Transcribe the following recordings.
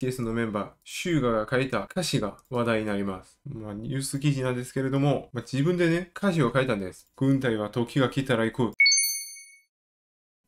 BTS のメンバー、シューガが書いた歌詞が話題になります。まあ、ニュース記事なんですけれども、まあ、自分でね、歌詞を書いたんです。軍隊は時が来たら行く。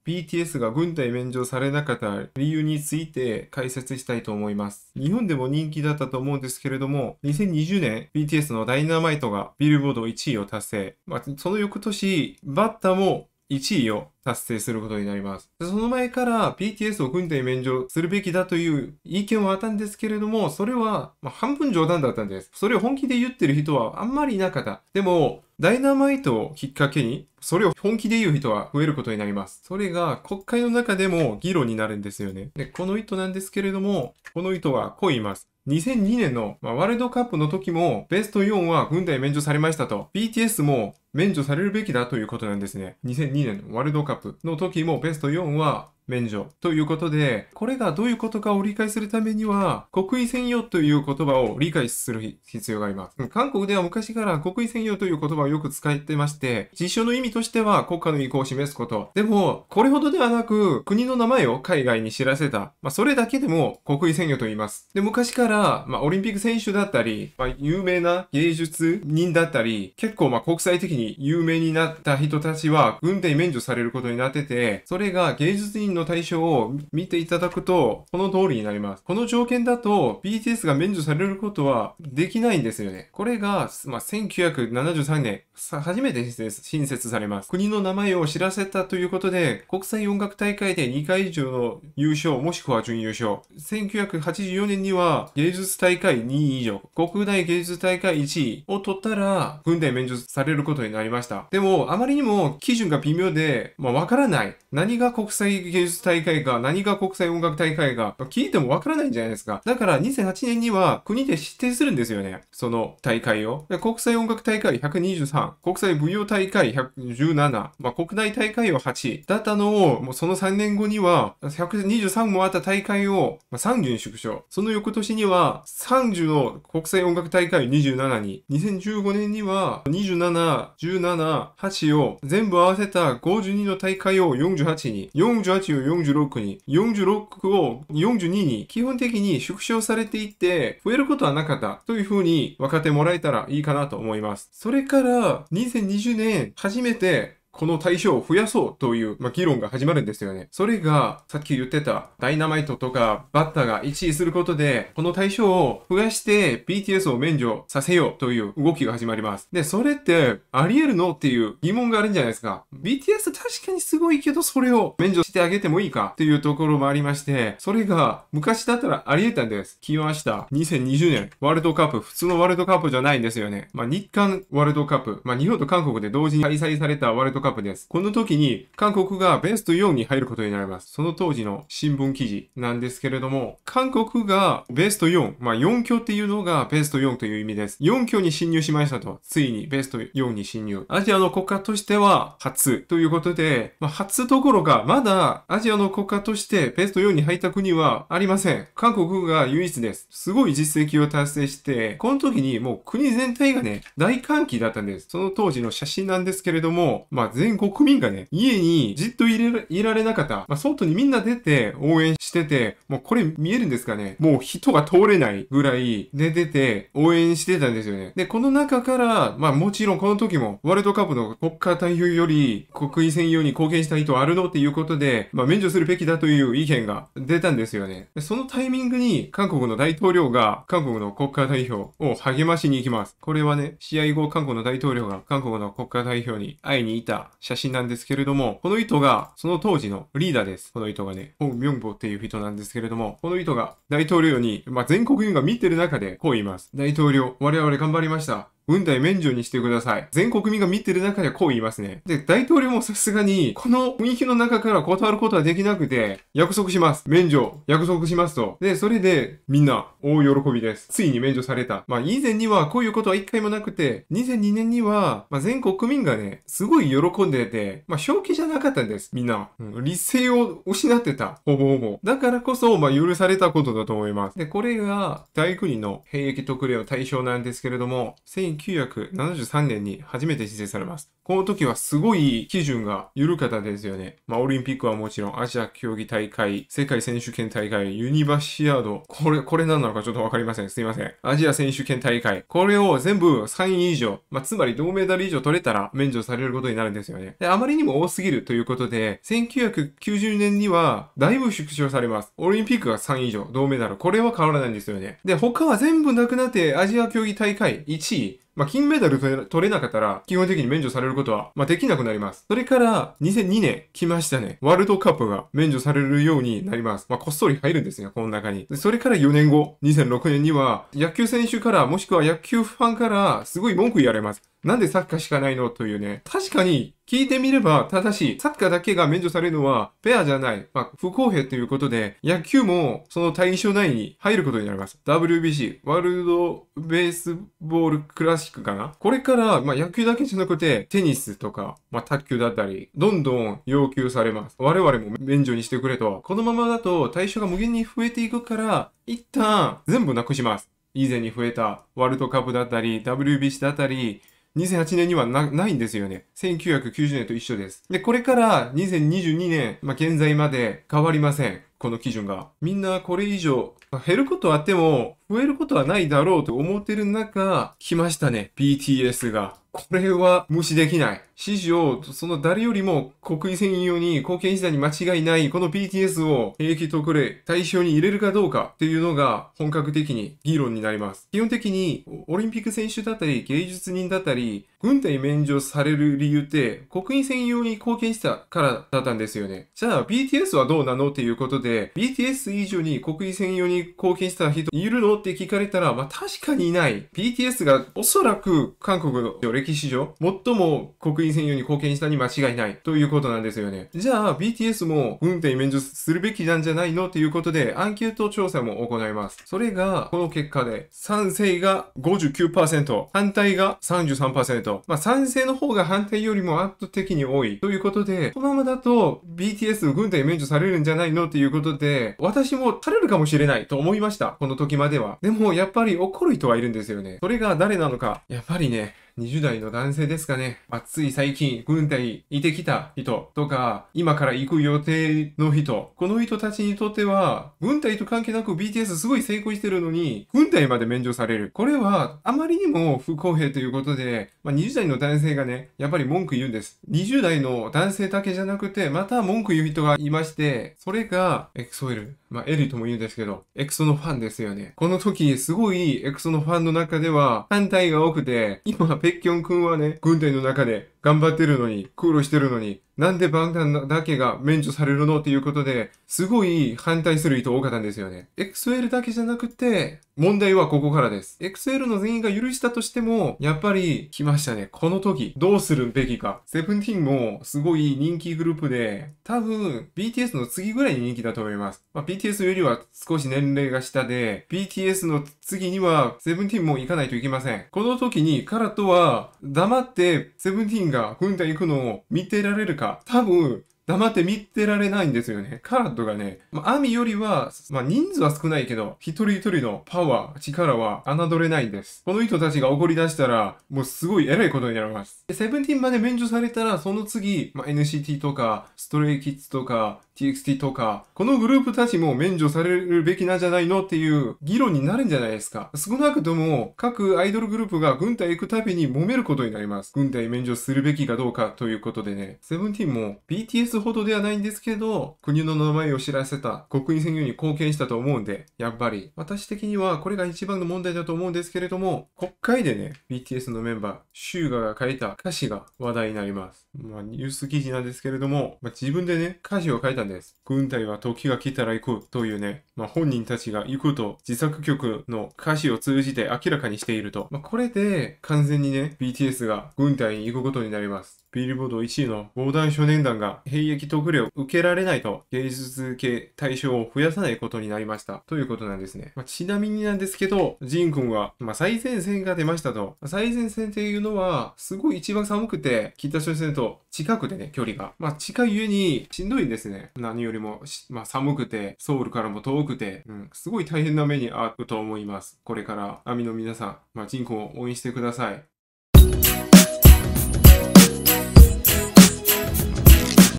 BTS が軍隊免除されなかった理由について解説したいと思います。日本でも人気だったと思うんですけれども、2020年 BTS のダイナマイトがビルボード1位を達成。まあ、その翌年、バッタも1位を達成することになります。その前から BTS を軍隊免除するべきだという意見はあったんですけれども、それは半分冗談だったんです。それを本気で言ってる人はあんまりいなかった。でも、ダイナマイトをきっかけに、それを本気で言う人は増えることになります。それが国会の中でも議論になるんですよね。で、この意図なんですけれども、この意図はこう言います。2002年の、まあ、ワールドカップの時もベスト4は軍隊免除されましたと。BTS も免除されるべきだということなんですね。2002年のワールドカップの時もベスト4は免除ということで、これがどういうことかを理解するためには、国威専用という言葉を理解する必要があります。韓国では昔から国威専用という言葉をよく使ってまして、実証の意味としては国家の意向を示すこと。でも、これほどではなく、国の名前を海外に知らせた。まあ、それだけでも国威専用と言います。で、昔から、まあ、オリンピック選手だったり、まあ、有名な芸術人だったり、結構、まあ、国際的に有名になった人たちは軍隊免除されることになってて、それが芸術員の対象を見ていただくと、この通りになります。この条件だと BTS が免除されることはできないんですよね。これが、まあ、1973年、初めて新設されます。国の名前を知らせたということで、国際音楽大会で2回以上の優勝、もしくは準優勝。1984年には芸術大会2位以上、国内芸術大会1位を取ったら、軍隊免除されることにになりました。でも、あまりにも基準が微妙で、まあ、わからない。何が国際芸術大会か、何が国際音楽大会か、聞いてもわからないんじゃないですか。だから2008年には国で指定するんですよね。その大会を。国際音楽大会123、国際舞踊大会117、まあ、国内大会は8だったのを、もうその3年後には、123もあった大会を、まあ、30に縮小。その翌年には、30の国際音楽大会27に、2015年には27 17、8を全部合わせた52の大会を48に、48を46に、46を42に基本的に縮小されていって増えることはなかったというふうに分かってもらえたらいいかなと思います。それから2020年初めてこの対象を増やそうという、まあ、議論が始まるんですよね。それが、さっき言ってた、ダイナマイトとか、バッタが一致することで、この対象を増やして、BTS を免除させようという動きが始まります。で、それって、あり得るのっていう疑問があるんじゃないですか。BTS 確かにすごいけど、それを免除してあげてもいいかっていうところもありまして、それが、昔だったらあり得たんです。きました。2020年、ワールドカップ、普通のワールドカップじゃないんですよね。まあ、日韓ワールドカップ、まあ、日本と韓国で同時に開催されたワールドカップカップです。この時に韓国がベスト4に入ることになります。その当時の新聞記事なんですけれども、韓国がベスト4、まあ4強っていうのがベスト4という意味です。4強に侵入しましたと。ついにベスト4に侵入。アジアの国家としては初ということで、まあ初どころかまだアジアの国家としてベスト4に入った国はありません。韓国が唯一です。すごい実績を達成して、この時にもう国全体がね、大歓喜だったんです。その当時の写真なんですけれども、まあ全国民がね、家にじっといれいられなかった。まあ、外にみんな出て応援してて、もうこれ見えるんですかねもう人が通れないぐらいで出て応援してたんですよね。で、この中から、まあもちろんこの時もワールドカップの国家代表より国威専用に貢献した意図あるのっていうことで、まあ免除するべきだという意見が出たんですよね。でそのタイミングに韓国の大統領が韓国の国家代表を励ましに行きます。これはね、試合後韓国の大統領が韓国の国家代表に会いに行った写真なんですけれども、この糸がその当時のリーダーです。この糸がね、ホウ・ミョンボっていう人なんですけれども、この糸が大統領に、まあ、全国軍が見てる中でこう言います。大統領、我々頑張りました。軍隊免除にしてください。全国民が見てる中でこう言いますね。で、大統領もさすがに、この運費の中から断ることはできなくて、約束します。免除、約束しますと。で、それで、みんな、大喜びです。ついに免除された。まあ、以前にはこういうことは一回もなくて、2002年には、まあ、全国民がね、すごい喜んでて、まあ、正気じゃなかったんです。みんな。うん、理性を失ってた。ほぼほぼ。だからこそ、まあ、許されたことだと思います。で、これが、大国の兵役特例の対象なんですけれども、1973年に初めて施行されます。この時はすごい基準が緩かったですよね。まあ、オリンピックはもちろん、アジア競技大会、世界選手権大会、ユニバシアード、これ、これ何なのかちょっとわかりません。すいません。アジア選手権大会。これを全部3位以上、まあ、つまり銅メダル以上取れたら免除されることになるんですよね。で、あまりにも多すぎるということで、1990年には、だいぶ縮小されます。オリンピックが3位以上、銅メダル。これは変わらないんですよね。で、他は全部なくなって、アジア競技大会1位、まあ、金メダル取れなかったら、基本的に免除されることは、まあ、できなくなります。それから、2002年、来ましたね。ワールドカップが免除されるようになります。まあ、こっそり入るんですね、この中に。で、それから4年後、2006年には、野球選手から、もしくは野球ファンから、すごい文句言われます。なんでサッカーしかないのというね。確かに聞いてみれば正しい。サッカーだけが免除されるのはペアじゃない。まあ、不公平ということで、野球もその対象内に入ることになります。WBC、ワールドベースボールクラシックかなこれから、まあ、野球だけじゃなくて、テニスとか、まあ、卓球だったり、どんどん要求されます。我々も免除にしてくれと。このままだと対象が無限に増えていくから、一旦全部なくします。以前に増えたワールドカップだったり、WBC だったり、2008年にはないんですよね。1990年と一緒です。で、これから2022年、まあ、現在まで変わりません。この基準が。みんなこれ以上、減ることはあっても、増えることはないだろうと思ってる中、来ましたね。BTS が。これは無視できない。支持を、その誰よりも国威専用に貢献したに間違いない、この BTS を兵役特例対象に入れるかどうかっていうのが本格的に議論になります。基本的にオリンピック選手だったり芸術人だったり、軍隊免除される理由って国威専用に貢献したからだったんですよね。じゃあ BTS はどうなのっていうことで、BTS 以上に国威専用に貢献した人いるのって聞かれたら、まあ確かにいない。BTS がおそらく韓国の歴史上最も国威イ専用に貢献したに間違いないということなんですよね。じゃあ BTS も運転免除するべきなんじゃないのということでアンケート調査も行います。それがこの結果で賛成が59%、反対が33%。まあ賛成の方が反対よりも圧倒的に多いということで、このままだと BTS 軍隊免除されるんじゃないのということで、私も垂れるかもしれないと思いました。この時までは。でもやっぱり怒る人はいるんですよね。それが誰なのか。やっぱりね、20代の男性ですかね。まあ、つい最近、軍隊にいてきた人とか、今から行く予定の人、この人たちにとっては、軍隊と関係なく BTS すごい成功してるのに、軍隊まで免除される。これは、あまりにも不公平ということで、まあ、20代の男性がね、やっぱり文句言うんです。20代の男性だけじゃなくて、また文句言う人がいまして、それが、エクソエル。まあ、エリとも言うんですけど、エクソのファンですよね。この時、すごいエクソのファンの中では反対が多くて、今、ペッキョン君はね、軍隊の中で頑張ってるのに、苦労してるのに、なんで爆弾だけが免除されるのっていうことで、すごい反対する人多かったんですよね。XL だけじゃなくて、問題はここからです。XL の全員が許したとしても、やっぱり来ましたね。この時、どうするべきか。セブンティーンもすごい人気グループで、多分 BTS の次ぐらいに人気だと思います。まあ、BTS よりは少し年齢が下で、BTS の次にはセブンティーンも行かないといけません。この時にカラットは黙ってセブンティーンがが軍隊行くのを見てられるか、多分、黙って見てられないんですよね。カラッドがね、まあ、アミよりは、まあ、人数は少ないけど、一人一人のパワー、力は侮れないんです。この人たちが怒り出したら、もうすごい偉いことになります。で、セブンティーンまで免除されたら、その次、まあ、NCT とか、ストレイキッズとか、TXT とか、このグループたちも免除されるべきなんじゃないのっていう議論になるんじゃないですか。少なくとも、各アイドルグループが軍隊行くたびに揉めることになります。軍隊免除するべきかどうかということでね。セブンティーンも BTS ほどではないんですけど、国の名前を知らせた、国民選挙に貢献したと思うんで、やっぱり、私的にはこれが一番の問題だと思うんですけれども、国会でね、BTS のメンバー、シューガが書いた歌詞が話題になります。まあ、ニュース記事なんですけれども、まあ、自分でね、歌詞を書いたんです。軍隊は時が来たら行くというね、まあ、本人たちが行くと自作曲の歌詞を通じて明らかにしていると。まあ、これで完全にね、BTS が軍隊に行くことになります。ビルボード1位の防弾少年団が兵役特例を受けられないと芸術系対象を増やさないことになりました。ということなんですね。まあ、ちなみになんですけど、ジン君は、まあ、最前線が出ましたと。最前線っていうのは、すごい一番寒くて、北朝鮮と近くでね、距離が。まあ、近いゆにしんどいんですね。何よりも、まあ、寒くて、ソウルからも遠くて、うん、すごい大変な目に遭うと思います。これから、網の皆さん、まあ、ジン君を応援してください。